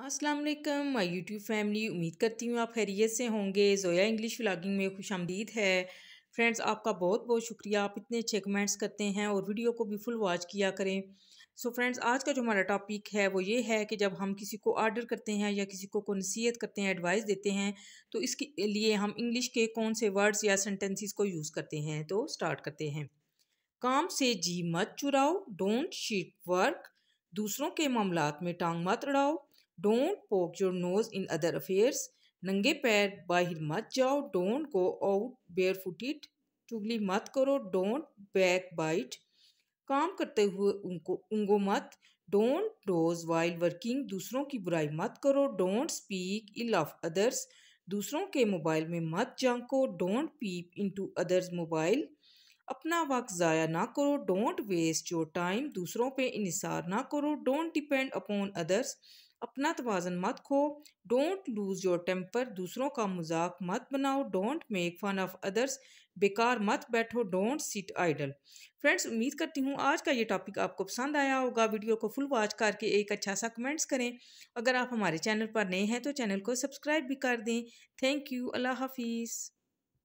अस्सलाम वालेकुम my YouTube family उम्मीद करती हूँ आप खैरियत से होंगे ज़ोया इंग्लिश व्लागिंग में खुश आमदीद है फ्रेंड्स आपका बहुत बहुत शुक्रिया आप इतने अच्छे कमेंट्स करते हैं और वीडियो को भी फुल वॉच किया करें सो so फ्रेंड्स आज का जो हमारा टॉपिक है वो ये है कि जब हम किसी को आर्डर करते हैं या किसी को को नसीहत करते हैं एडवाइस देते हैं तो इसके लिए हम इंग्लिश के कौन से वर्ड्स या सेंटेंसेस को यूज़ करते हैं तो स्टार्ट करते हैं काम से जी मत चुराओ डोंट शीट वर्क दूसरों के मामला में टांग मत अड़ाओ don't poke your nose in other affairs नंगे पैर बाहर मत जाओ don't go out barefooted चुगली मत करो डोंट बैक बाइट काम करते हुए उनको उंगो मत डोंट डोज वाइल वर्किंग दूसरों की बुराई मत करो don't speak ill of others दूसरों के मोबाइल में मत जाको don't peep into others mobile अपना वक्त ज़ाया ना करो डोंट वेस्ट योर टाइम दूसरों पे इंसार ना करो डोंट डिपेंड अपॉन अदर्स अपना तोज़न मत खो डोंट लूज़ योर टेम्पर दूसरों का मजाक मत बनाओ don't make fun of others बेकार मत बैठो डोंट सिट आइडल फ्रेंड्स उम्मीद करती हूँ आज का ये टॉपिक आपको पसंद आया होगा वीडियो को फुल वॉच करके एक अच्छा सा कमेंट्स करें अगर आप हमारे चैनल पर नए हैं तो चैनल को सब्सक्राइब भी कर दें थैंक यू अल्लाह हाफिज़